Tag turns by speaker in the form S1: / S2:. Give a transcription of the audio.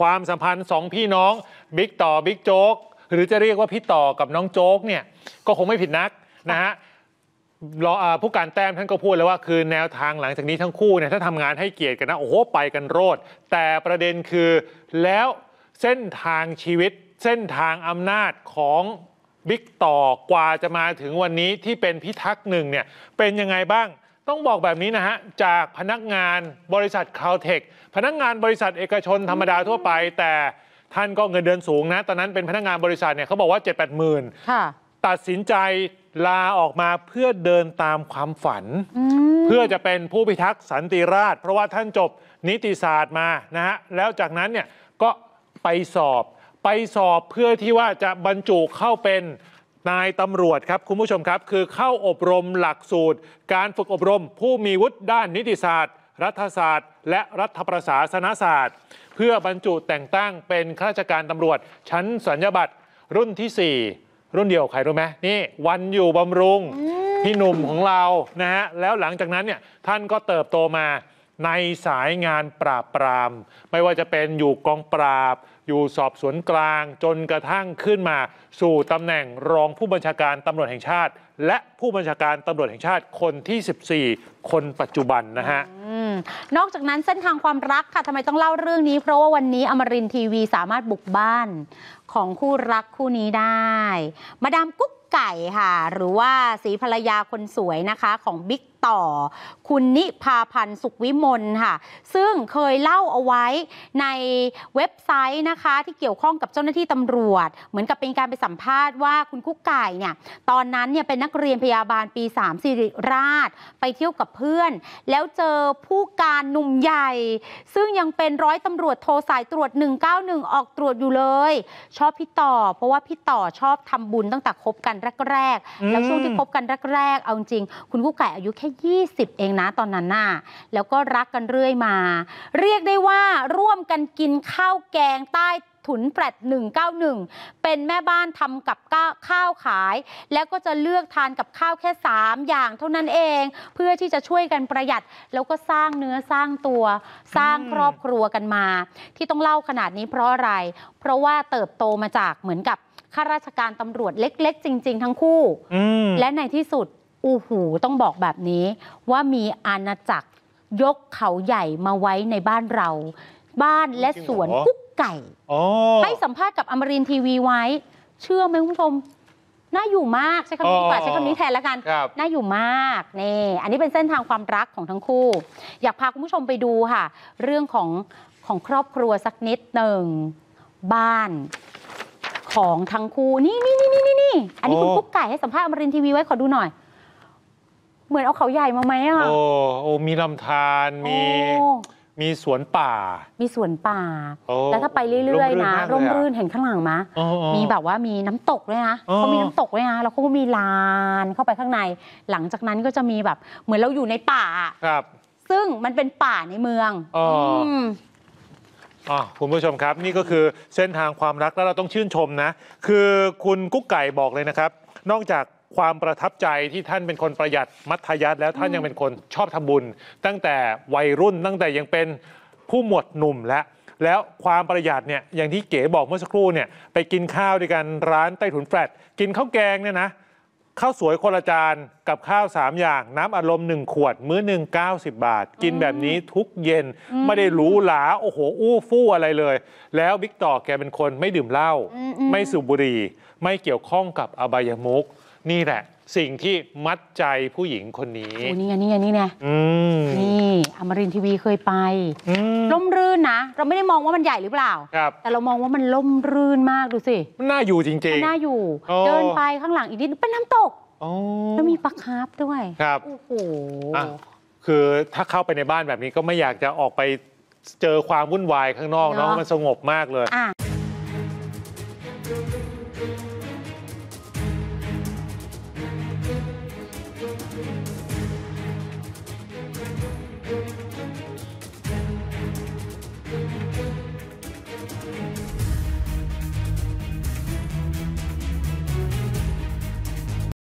S1: ความสัมพันธ์สองพี่น้อง บิ๊กต่อบิ๊กโจ๊ก หรือจะเรียกว่า พี่ต่อกับน้องโจ๊กเนี่ยก็คงไม่ผิดนักนะฮะรอผู้การแต้มท่านก็พูดแล้วว่าคือแนวทางหลังจากนี้ทั้งคู่เนี่ยถ้าทำงานให้เกียรติกันนะ โอ้โหไปกันโรดแต่ประเด็นคือแล้วเส้นทางชีวิต เส้นทางอำนาจของบิ๊กต่อ กว่าจะมาถึงวันนี้ที่เป็นพิทักษ์หนึ่งเนี่ยเป็นยังไงบ้างต้องบอกแบบนี้นะฮะจากพนักงานบริษัทคาวเทคพนักงานบริษัทเอกชนธรรมดาทั่วไป แต่ท่านก็เงินเดือนสูงนะตอนนั้นเป็นพนักงานบริษัทเนี่ยเขาบอกว่า7 8็ดแปดหมื่นตัดสินใจลาออกมาเพื่อเดินตามความฝัน เพื่อจะเป็นผู้พิทักษ์สันติราษฎร์เพราะว่าท่านจบนิติศาสตร์มานะฮะแล้วจากนั้นเนี่ยก็ไปสอบไปสอบเพื่อที่ว่าจะบรรจุเข้าเป็นนายตำรวจครับ คุณผู้ชมครับ คือเข้าอบรมหลักสูตร การฝึกอบรมผู้มีวุฒิด้านนิติศาสตร์ รัฐศาสตร์ และรัฐประศาสนศาสตร์ เพื่อบรรจุแต่งตั้งเป็นข้าราชการตำรวจ ชั้นสัญญบัตรรุ่นที่ 4 รุ่นเดียวใครรู้ไหมนี่ วันอยู่บำรุงพี่หนุ่มของเรานะฮะ แล้วหลังจากนั้นเนี่ยท่านก็เติบโตมาในสายงานปราบปราม ไม่ว่าจะเป็นอยู่กองปราบ อยู่สอบสวนกลาง จนกระทั่งขึ้นมาสู่ตำแหน่งรองผู้บัญชาการตำรวจแห่งชาติ และผู้บัญชาการตำรวจแห่งชาติคนที่ 14 คนปัจจุบันนะฮะ
S2: นอกจากนั้นเส้นทางความรักค่ะทำไมต้องเล่าเรื่องนี้เพราะว่าวันนี้อมรินทีวีสามารถบุกบ้านของคู่รักคู่นี้ได้ มาดามกุ๊กไก่ค่ะหรือว่าสีภรรยาคนสวยนะคะของบิ๊กต่อ คุณนิพาพันธ์สุขวิมลค่ะซึ่งเคยเล่าเอาไว้ในเว็บไซต์นะคะ ที่เกี่ยวข้องกับเจ้าหน้าที่ตำรวจ เหมือนกับเป็นการไปสัมภาษณ์ว่าคุณกุกไก่เนี่ยตอนนั้นเนี่ยเป็นนักเรียนพยาบาลปี3สิริราช ไปเที่ยวกับเพื่อน แล้วเจอผู้การหนุ่มใหญ่ ซึ่งยังเป็นร้อยตำรวจโทรสายตรวจ 191 ออกตรวจอยู่เลยชอบพี่ต่อ เพราะว่าพี่ต่อชอบทำบุญตั้งแต่คบกันแรก ๆ แล้วช่วงที่คบกันแรก ๆ เอาจริงคุณกู้ไก่อายุแค่ 20 เองนะตอนนั้นน่ะ แล้วก็รักกันเรื่อยมา เรียกได้ว่าร่วมกันกินข้าวแกงใต้ถุนแฟลต191 เป็นแม่บ้านทำกับข้าวขาย แล้วก็จะเลือกทานกับข้าวแค่3อย่างเท่านั้นเองเพื่อที่จะช่วยกันประหยัดแล้วก็สร้างเนื้อสร้างตัวสร้างครอบครัวกันมาที่ต้องเล่าขนาดนี้เพราะอะไร เพราะว่าเติบโตมาจากเหมือนกับ ข้าราชการตำรวจเล็กๆ จริง ๆ ทั้งคู่และในที่สุดอู้หูต้องบอกแบบนี้ว่ามีอาณาจักรยกเขาใหญ่มาไว้ในบ้านเรา บ้านและสวนกุ๊กไก่ให้สัมภาษณ์กับอมรินทีวีไว้ เชื่อไหมคุณผู้ชม น่าอยู่มากใช้คำนี้ดีกว่าใช้คำนี้แทนแล้วกันน่าอยู่มากนี่ อันนี้เป็นเส้นทางความรักของทั้งคู่อยากพาคุณผู้ชมไปดูค่ะ เรื่องของของครอบครัวสักนิดหนึ่งบ้าน ของทั้งคู่นี่นี่นี่นี่นี่นี่อันนี้คุณกุ๊กไก่ให้สัมภาษณ์อมรินทีวีไว้ขอดูหน่อยเหมือนเอาเขาใหญ่มาไหมอ่ะโอ้
S1: โอ้มีลำธารมีมีสวนป่า มีสวนป่า แล้วถ้าไป
S2: เรื่อยๆนะ ร่มรื่นเห็นข้างหลังมะ มีแบบว่ามีน้ำตกด้วยนะเขามีน้ำตกด้วยนะ แล้วเขาก็มีลานเข้าไปข้างใน หลังจากนั้นก็จะมีแบบเหมือนเราอยู่ในป่า ครับ ซึ่งมันเป็นป่าในเมืองอ๋อืม
S1: อ่คุณผู้ชมครับนี่ก็คือเส้นทางความรักแล้วเราต้องชื่นชมนะ คือคุณกุ๊กไก่บอกเลยนะครับ นอกจากความประทับใจที่ท่านเป็นคนประหยัดมัธยัสถ์แล้วท่านยังเป็นคนชอบทำบุญ ตั้งแต่วัยรุ่นตั้งแต่ยังเป็นผู้หมวดหนุ่มและ แล้วความประหยัดเนี่ยอย่างที่เก๋บอกเมื่อสักครู่เนี่ยไปกินข้าวด้วยกันร้านใต้ถุนแฟลตกินข้าวแกงเนี่ยนะข้าวสวยคนละจานกับข้าว 3 อย่างน้ำอารมณ์ 1 ขวดมื้อหนึ่ง90 บาท กินแบบนี้ทุกเย็นไม่ได้หรูหราโอ้โหอู้ฟู่อะไรเลย แล้วบิ๊กต่อแกเป็นคนไม่ดื่มเหล้าไม่สูบบุหรี่ไม่เกี่ยวข้องกับอบายมุกนี่แหละ สิ่งที่มัดใจผู้หญิงคนนี้ นี
S2: ่ไงนี่ไงนี่ไงนี่ อมรินทีวีเคยไปล่มรื่นนะ เราไม่ได้มองว่ามันใหญ่หรือเปล่า แต่เรามองว่ามันล่มรื่นมากดูสิ มันน่าอยู่จริงมันน่าอย
S1: ู่เดินไป
S2: ข้างหลังอีกนิดเป็นน้ำตกแล้วมีปลาคาร์ฟด้วย ครับ โ
S1: อ้โห คือถ้าเข้าไปในบ้านแบบนี้ก็ไม่อยากจะออกไปเจอความวุ่นวายข้างนอกเนาะมันสงบมากเลยอ่